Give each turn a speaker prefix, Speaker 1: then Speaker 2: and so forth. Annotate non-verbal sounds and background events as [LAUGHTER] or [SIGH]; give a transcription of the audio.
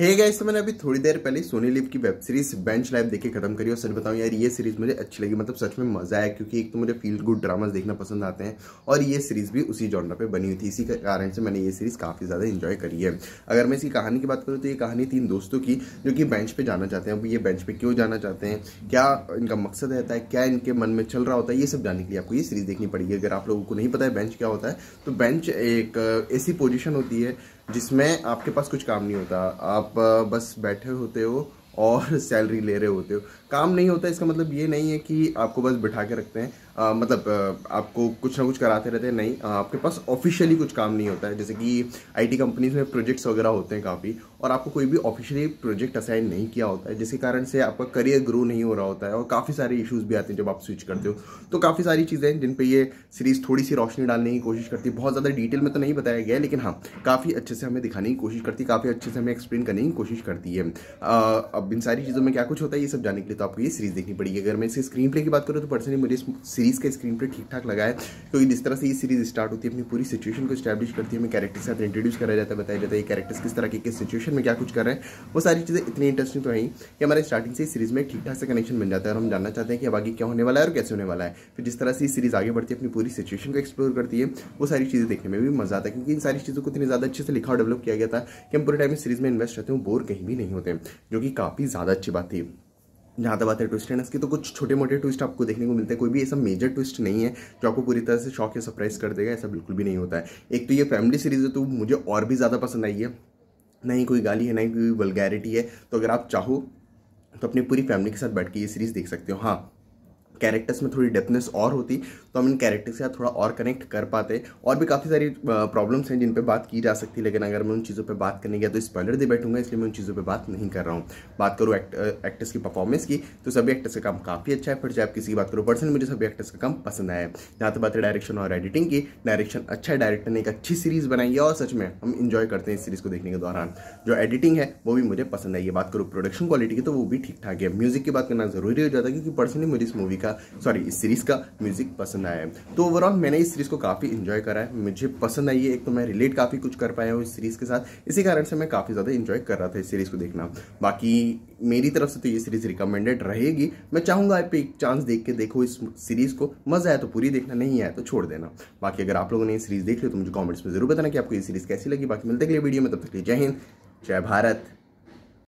Speaker 1: हे hey guys तो मैंने अभी थोड़ी देर पहले सोनी लिव की वेब सीरीज बेंच लाइफ देखे खत्म करी और सच बताऊं यार ये सीरीज मुझे अच्छी लगी मतलब सच में मजा आया क्योंकि एक तो मुझे फील गुड ड्रामास देखना पसंद आते हैं और ये सीरीज भी उसी जॉनर पे बनी हुई थी इसी कारण से मैंने ये सीरीज काफी ज्यादा इंजॉय करी है अगर मैं इसी कहानी की बात करूँ तो ये कहानी तीन दोस्तों की जो कि बेंच पे जाना चाहते हैं अब ये बेंच पे क्यों जाना चाहते हैं क्या इनका मकसद रहता है क्या इनके मन में चल रहा होता है ये सब जानने के लिए आपको ये सीरीज देखनी पड़ेगी अगर आप लोगों को नहीं पता है बेंच क्या होता है तो बेंच एक ऐसी पोजिशन होती है जिसमें आपके पास कुछ काम नहीं होता आप बस बैठे होते हो और सैलरी [LAUGHS] ले रहे होते हो काम नहीं होता इसका मतलब ये नहीं है कि आपको बस बिठा के रखते हैं आ, मतलब आपको कुछ ना कुछ कराते रहते हैं नहीं आपके पास ऑफिशियली कुछ काम नहीं होता है जैसे कि आईटी कंपनीज में प्रोजेक्ट्स वगैरह होते हैं काफ़ी और आपको कोई भी ऑफिशियली प्रोजेक्ट असाइन नहीं किया होता है जिसके कारण से आपका करियर ग्रो नहीं हो रहा होता है और काफ़ी सारे इश्यूज भी आते हैं जब आप स्विच करते हो तो काफ़ी सारी चीज़ें जिन पर ये सीरीज़ थोड़ी सी रोशनी डालने की कोशिश करती है बहुत ज़्यादा डिटेल में तो नहीं बताया गया लेकिन हाँ काफ़ी अच्छे से हमें दिखाने की कोशिश करती है काफ़ी अच्छे से हमें एक्सप्लेन करने की कोशिश करती है अब इन सारी चीज़ों में क्या कुछ होता है ये सब जानने के लिए तो आपको ये सीरीज़ देखनी पड़ेगी अगर मैं इसे स्क्रीन प्ले की बात करूँ तो पर्सनली मुझे इस सीरीज़ का स्क्रीन प्ले ठीक ठाक लगा है क्योंकि जिस तरह से ये सीरीज़ स्टार्ट होती है अपनी पूरी सिचुएशन को स्टैब्लिश करती है हमें कैरेक्टर के साथ इंट्रोड्यूस कराया जाता है बताया जाता है ये कैरेक्टर्स किस तरह के किस सिचुएशन डिस्क्रिप्शन में क्या कुछ कर रहे हैं वो सारी चीज़ें इतनी इंटरेस्टिंग तो है कि हमारे स्टार्टिंग से सीरीज़ में ठीक ठाक से कनेक्शन बन जाता है और हम जानना चाहते हैं कि अब आगे क्या होने वाला है और कैसे होने वाला है फिर जिस तरह से सीरीज़ आगे बढ़ती है अपनी पूरी सिचुएशन को एक्सप्लोर करती है वो सारी चीज़ें देखने में भी मजा आता है क्योंकि इन सारी चीज़ों को इतनी ज़्यादा अच्छे से लिखा और डेवलप किया गया था कि हम पूरे टाइम इस सीरीज़ में इन्वेस्ट रहते हैं बोर कहीं भी नहीं होते जो कि काफ़ी ज़्यादा अच्छी बात थी जहाँ तक बात है ट्विस्ट एंडस की तो कुछ छोटे मोटे ट्विस्ट आपको देखने को मिलते हैं कोई भी ऐसा मेजर ट्विस्ट नहीं है जो आपको पूरी तरह से शॉक या सरप्राइज कर देगा ऐसा बिल्कुल भी नहीं होता है एक तो ये फैमिली सीरीज़ है तो मुझे और भी ज़्यादा पसंद आई है ना ही कोई गाली है ना ही कोई वलगैरिटी है तो अगर आप चाहो तो अपनी पूरी फैमिली के साथ बैठ के ये सीरीज़ देख सकते हो हाँ कैरेक्टर्स में थोड़ी डेपनेस और होती तो हम इन कैरेक्टर्स के साथ थोड़ा और कनेक्ट कर पाते और भी काफ़ी सारी प्रॉब्लम्स हैं जिन पर बात की जा सकती है लेकिन अगर मैं उन चीज़ों पर बात करने गया तो स्पॉइलर दे बैठूंगा इसलिए मैं उन चीज़ों पर बात नहीं कर रहा हूँ बात करूँ एक्ट, एक्टर्स की परफॉर्मेंस की तो सभी एक्टर्स का काम काफ़ी अच्छा है फिर चाहे आप किसी की बात करो पर्सनल मुझे सभी एक्टर्स का काम पसंद आया जहाँ तक बात है डायरेक्शन और एडिटिंग की डायरेक्शन अच्छा है डायरेक्टर ने एक अच्छी सीरीज़ बनाई है और सच में हम इन्जॉय करते हैं इस सीरीज़ को देखने के दौरान जो एडिटिंग है वो भी मुझे पसंद आई है बात करूँ प्रोडक्शन क्वालिटी की तो वो भी ठीक ठाक है म्यूज़िक की बात करना जरूरी हो जाता है क्योंकि पर्सनली मुझे इस मूवी का का सॉरी इस सीरीज़ का म्यूज़िक पसंद आया है तो ओवरऑल मैंने इस सीरीज़ को काफ़ी इंजॉय करा है मुझे पसंद आई है एक तो मैं रिलेट काफ़ी कुछ कर पाया हूँ इस सीरीज़ के साथ इसी कारण से मैं काफ़ी ज़्यादा इंजॉय कर रहा था इस सीरीज़ को देखना बाकी मेरी तरफ से तो ये सीरीज़ रिकमेंडेड रहेगी मैं चाहूंगा आप एक चांस देख के देखो इस सीरीज़ को मज़ा आया तो पूरी देखना नहीं आया तो छोड़ देना बाकी अगर आप लोगों ने ये सीरीज़ देख ली तो मुझे कॉमेंट्स में ज़रूर बताना कि आपको ये सीरीज़ कैसी लगी बाकी मिलते अगले वीडियो में तब तक जय हिंद जय भारत